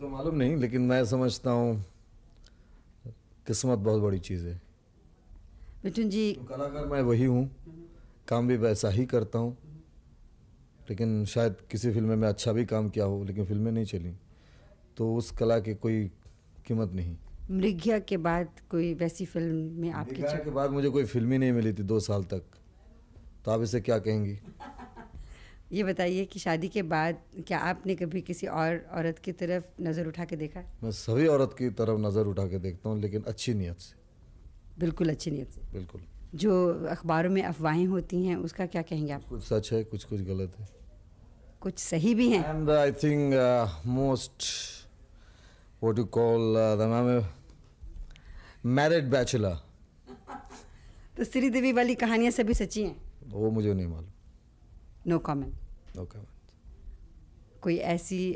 तो मालूम नहीं लेकिन मैं समझता हूँ किस्मत बहुत बड़ी चीज़ है मिठुन जी तो कलाकार मैं वही हूँ काम भी वैसा ही करता हूँ लेकिन शायद किसी फिल्म में अच्छा भी काम किया हो लेकिन फिल्में नहीं चली तो उस कला की कोई कीमत नहीं मृग्या के बाद कोई वैसी फिल्म में आपके के बाद मुझे कोई फिल्म ही नहीं मिली थी दो साल तक तो आप इसे क्या कहेंगी ये बताइए कि शादी के बाद क्या आपने कभी किसी और औरत की तरफ नज़र उठा के देखा मैं सभी औरत की तरफ नज़र उठा के देखता हूँ लेकिन अच्छी नीयत से बिल्कुल अच्छी नीयत से बिल्कुल जो अखबारों में अफवाहें होती हैं उसका क्या कहेंगे आप कुछ सच है कुछ कुछ गलत है कुछ सही भी है and I think most what you call the married bachelor तो श्रीदेवी वाली कहानियाँ सभी सच्ची हैं वो मुझे नहीं मालूम no कॉमेंट नो कमेंट कोई ऐसी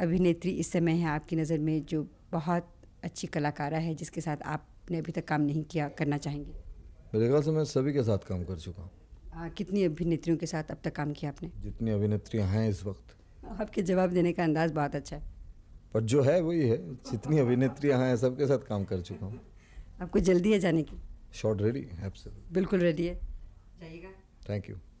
अभिनेत्री इस समय है आपकी नज़र में जो बहुत अच्छी कलाकारा है जिसके साथ आपने अभी तक काम नहीं किया करना चाहेंगे मेरे ख्याल से मैं सभी के साथ काम कर चुका हूँ कितनी अभिनेत्रियों के साथ अब तक काम किया आपने जितनी अभिनेत्रियाँ हैं इस वक्त आपके जवाब देने का अंदाज बहुत अच्छा है पर जो है वही है जितनी अभिनेत्रियाँ हैं सबके साथ काम कर चुका हूँ आपको जल्दी है जाने की शॉर्ट रेडी बिल्कुल रेडी है जाइएगा थैंक यू